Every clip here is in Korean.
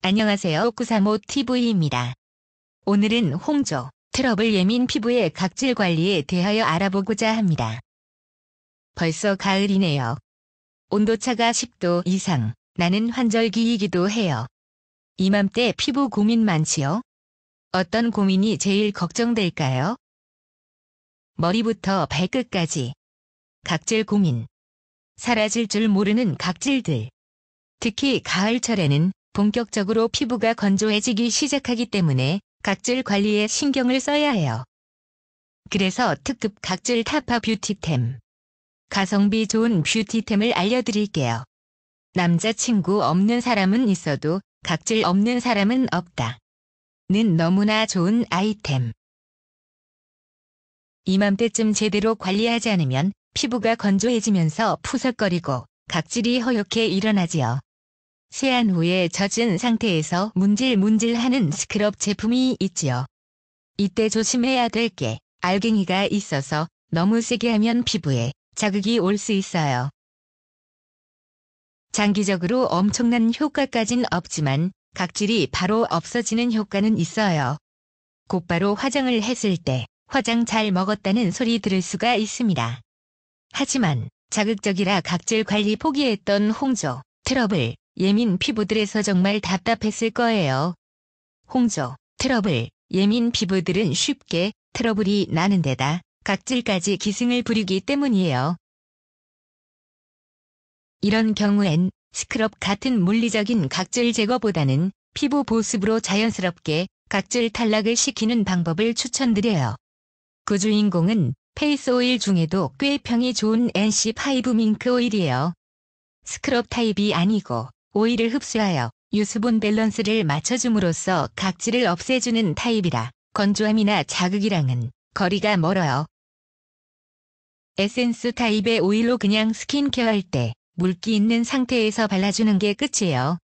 안녕하세요. 935TV입니다. 오늘은 홍조, 트러블 예민 피부의 각질 관리에 대하여 알아보고자 합니다. 벌써 가을이네요. 온도차가 10도 이상, 나는 환절기이기도 해요. 이맘때 피부 고민 많지요? 어떤 고민이 제일 걱정될까요? 머리부터 발끝까지. 각질 고민. 사라질 줄 모르는 각질들. 특히 가을철에는 본격적으로 피부가 건조해지기 시작하기 때문에 각질 관리에 신경을 써야 해요. 그래서 특급 각질 타파 뷰티템. 가성비 좋은 뷰티템을 알려드릴게요. 남자친구 없는 사람은 있어도 각질 없는 사람은 없다. 는 너무나 좋은 아이템. 이맘때쯤 제대로 관리하지 않으면 피부가 건조해지면서 푸석거리고 각질이 허옇게 일어나지요. 세안 후에 젖은 상태에서 문질문질하는 스크럽 제품이 있지요. 이때 조심해야 될 게 알갱이가 있어서 너무 세게 하면 피부에 자극이 올 수 있어요. 장기적으로 엄청난 효과까진 없지만 각질이 바로 없어지는 효과는 있어요. 곧바로 화장을 했을 때 화장 잘 먹었다는 소리 들을 수가 있습니다. 하지만 자극적이라 각질 관리 포기했던 홍조, 트러블, 예민 피부들에서 정말 답답했을 거예요. 홍조, 트러블, 예민 피부들은 쉽게 트러블이 나는 데다 각질까지 기승을 부리기 때문이에요. 이런 경우엔 스크럽 같은 물리적인 각질 제거보다는 피부 보습으로 자연스럽게 각질 탈락을 시키는 방법을 추천드려요. 그 주인공은 페이스 오일 중에도 꽤 평이 좋은 NC5 밍크 오일이에요. 스크럽 타입이 아니고 오일을 흡수하여 유수분 밸런스를 맞춰줌으로써 각질을 없애주는 타입이라 건조함이나 자극이랑은 거리가 멀어요. 에센스 타입의 오일로 그냥 스킨케어 할 때 물기 있는 상태에서 발라주는 게 끝이에요.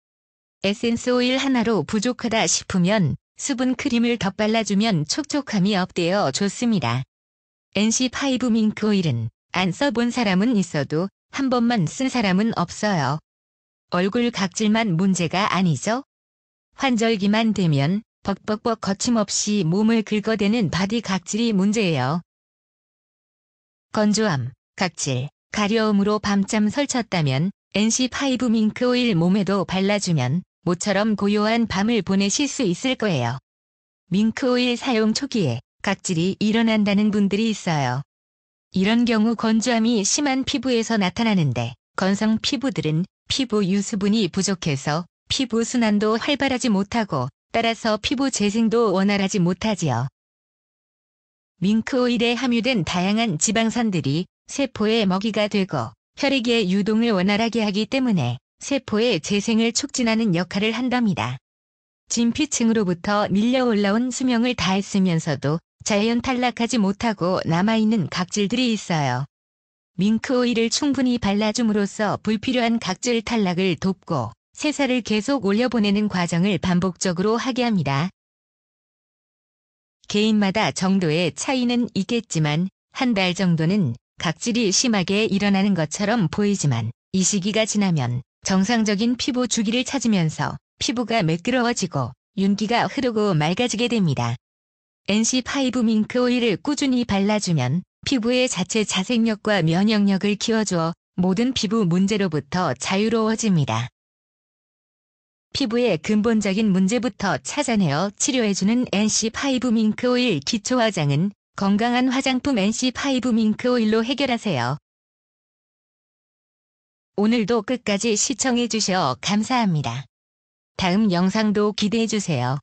에센스 오일 하나로 부족하다 싶으면 수분 크림을 덧 발라주면 촉촉함이 없대어 좋습니다. NC5 밍크 오일은 안 써본 사람은 있어도 한 번만 쓴 사람은 없어요. 얼굴 각질만 문제가 아니죠? 환절기만 되면 벅벅벅 거침없이 몸을 긁어대는 바디 각질이 문제예요. 건조함, 각질, 가려움으로 밤잠 설쳤다면 NC5 밍크 오일 몸에도 발라주면 모처럼 고요한 밤을 보내실 수 있을 거예요. 밍크 오일 사용 초기에 각질이 일어난다는 분들이 있어요. 이런 경우 건조함이 심한 피부에서 나타나는데 건성 피부들은 피부 유수분이 부족해서 피부 순환도 활발하지 못하고 따라서 피부 재생도 원활하지 못하지요. 밍크오일에 함유된 다양한 지방산들이 세포의 먹이가 되고 혈액의 유동을 원활하게 하기 때문에 세포의 재생을 촉진하는 역할을 한답니다. 진피층으로부터 밀려 올라온 수명을 다했으면서도 자연 탈락하지 못하고 남아있는 각질들이 있어요. 밍크 오일을 충분히 발라줌으로써 불필요한 각질 탈락을 돕고 세살을 계속 올려보내는 과정을 반복적으로 하게 합니다. 개인마다 정도의 차이는 있겠지만 한 달 정도는 각질이 심하게 일어나는 것처럼 보이지만 이 시기가 지나면 정상적인 피부 주기를 찾으면서 피부가 매끄러워지고 윤기가 흐르고 맑아지게 됩니다. NC5 밍크 오일을 꾸준히 발라주면 피부의 자체 자생력과 면역력을 키워주어 모든 피부 문제로부터 자유로워집니다. 피부의 근본적인 문제부터 찾아내어 치료해주는 NC5 밍크 오일 기초 화장은 건강한 화장품 NC5 밍크 오일로 해결하세요. 오늘도 끝까지 시청해주셔 감사합니다. 다음 영상도 기대해주세요.